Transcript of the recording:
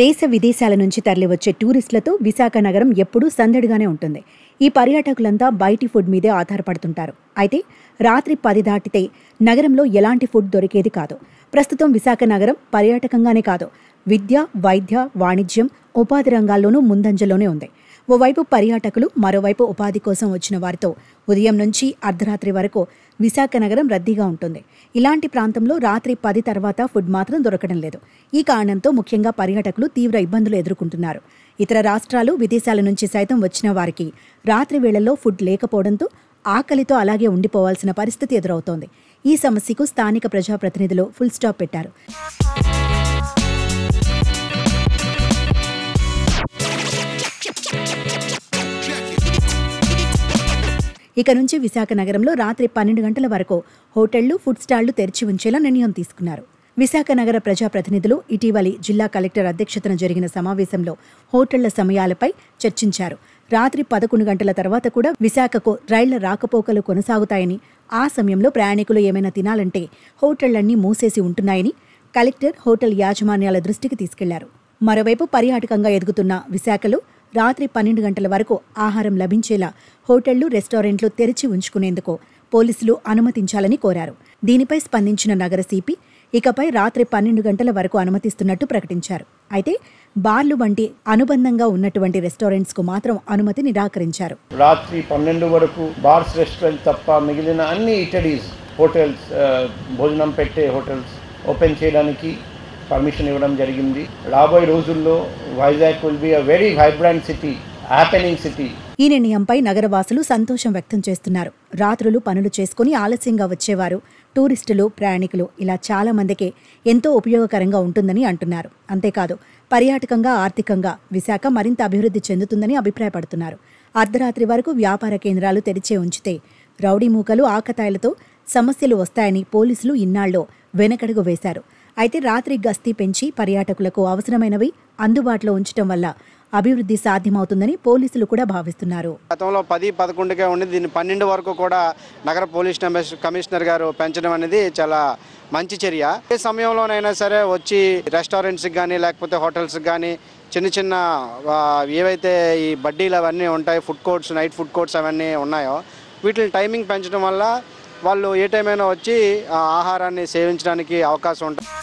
దేశ విదేశాల నుంచి తరలివచ్చే టూరిస్టులతో విశాఖ నగరం ఎప్పుడూ సందడిగానే ఉంటుంది ఈ పర్యాటకులంతా బయటి ఫుడ్ మీదే ఆధారపడుతుంటారు అయితే రాత్రి పది దాటితే నగరంలో ఎలాంటి ఫుడ్ దొరికేది కాదు ప్రస్తుతం విశాఖ నగరం పర్యాటకంగానే కాదు విద్య వైద్య వాణిజ్యం ఉపాధి రంగాల్లోనూ ముందంజలోనే ఉంది ఓవైపు పర్యాటకులు మరోవైపు ఉపాధి కోసం వచ్చిన వారితో ఉదయం నుంచి అర్ధరాత్రి వరకు విశాఖ నగరం రద్దీగా ఉంటుంది ఇలాంటి ప్రాంతంలో రాత్రి పది తర్వాత ఫుడ్ మాత్రం దొరకడం లేదు ఈ కారణంతో ముఖ్యంగా పర్యాటకులు తీవ్ర ఇబ్బందులు ఎదుర్కొంటున్నారు ఇతర రాష్ట్రాలు విదేశాల నుంచి సైతం వచ్చిన వారికి రాత్రి వేళల్లో ఫుడ్ లేకపోవడంతో ఆకలితో అలాగే ఉండిపోవాల్సిన పరిస్థితి ఎదురవుతోంది ఈ సమస్యకు స్థానిక ప్రజాప్రతినిధులు ఫుల్ స్టాప్ పెట్టారు ఇక నుంచి విశాఖ నగరంలో రాత్రి పన్నెండు గంటల వరకు హోటళ్లు ఫుడ్ స్టాళ్లు తెరిచి ఉంచేలా నిర్ణయం తీసుకున్నారు విశాఖ నగర ప్రజాప్రతినిధులు ఇటీవలి జిల్లా కలెక్టర్ అధ్యక్షతన జరిగిన సమావేశంలో హోటళ్ల సమయాలపై చర్చించారు రాత్రి పదకొండు గంటల తర్వాత కూడా విశాఖకు రైళ్ల రాకపోకలు కొనసాగుతాయని ఆ సమయంలో ప్రయాణికులు ఏమైనా తినాలంటే హోటళ్లన్నీ మూసేసి ఉంటున్నాయని కలెక్టర్ హోటల్ యాజమాన్యాల దృష్టికి తీసుకెళ్లారు మరోవైపు పర్యాటకంగా ఎదుగుతున్న విశాఖలో రాత్రి పన్నెండు గంటల వరకు ఆహారం లభించేలా హోటళ్లు రెస్టారెంట్లు తెరిచి ఉంచుకునేందుకు పోలీసులు అనుమతించాలని కోరారు దీనిపై స్పందించిన నగర సిపి ఇకపై రాత్రి పన్నెండు గంటల వరకు అనుమతిస్తున్నట్టు ప్రకటించారు అయితే బార్లు వంటి అనుబంధంగా ఉన్నటువంటి రెస్టారెంట్స్ కు మాత్రం అనుమతి నిరాకరించారు రాత్రి పన్నెండు వరకు బార్స్ రెస్టారెంట్ తప్ప మిగిలిన అన్ని ఇటడీస్ హోటల్స్ భోజనం పెట్టే హోటల్స్ ఓపెన్ చేయడానికి పర్మిషన్ ఇవ్వడం జరిగింది రాబోయే రోజుల్లో Vizag will be a very vibrant city happening city ఈ నిర్ణయంపై నగరవాసులు సంతోషం వ్యక్తం చేస్తున్నారు రాత్రులు పనులు చేసుకుని ఆలస్యంగా వచ్చేవారు టూరిస్టులు ప్రయాణికులు ఇలా చాలా మందికి ఎంతో ఉపయోగకరంగా ఉంటుందని అంటున్నారు అంతేకాదు పర్యాటకంగా ఆర్థికంగా విశాఖ మరింత అభివృద్ధి చెందుతుందని అభిప్రాయపడుతున్నారు అర్ధరాత్రి వరకు వ్యాపార కేంద్రాలు తెరిచే ఉంచితే రౌడీ మూకలు ఆకతాయిలతో సమస్యలు వస్తాయని పోలీసులు ఇన్నాళ్ళు వెనకడుగు వేశారు అయితే రాత్రి గస్తీ పెంచి పర్యాటకులకు అవసరమైనవి అందుబాటులో ఉంచడం వల్ల అభివృద్ధి సాధ్యమవుతుందని పోలీసులు కూడా భావిస్తున్నారు గతంలో పది పదకొండుగా ఉండి దీన్ని పన్నెండు వరకు కూడా నగర పోలీస్ కమిషనర్ గారు పెంచడం అనేది చాలా మంచి చర్య ఏ సమయంలోనైనా సరే వచ్చి రెస్టారెంట్స్కి కానీ లేకపోతే హోటల్స్కి కానీ చిన్న చిన్న ఏవైతే ఈ బడ్డీలు అవన్నీ ఉంటాయి food courts night food courts అవన్నీ ఉన్నాయో వీటిని టైమింగ్ పెంచడం వల్ల వాళ్ళు ఏ టైమైనా వచ్చి ఆహారాన్ని సేవించడానికి అవకాశం ఉంటుంది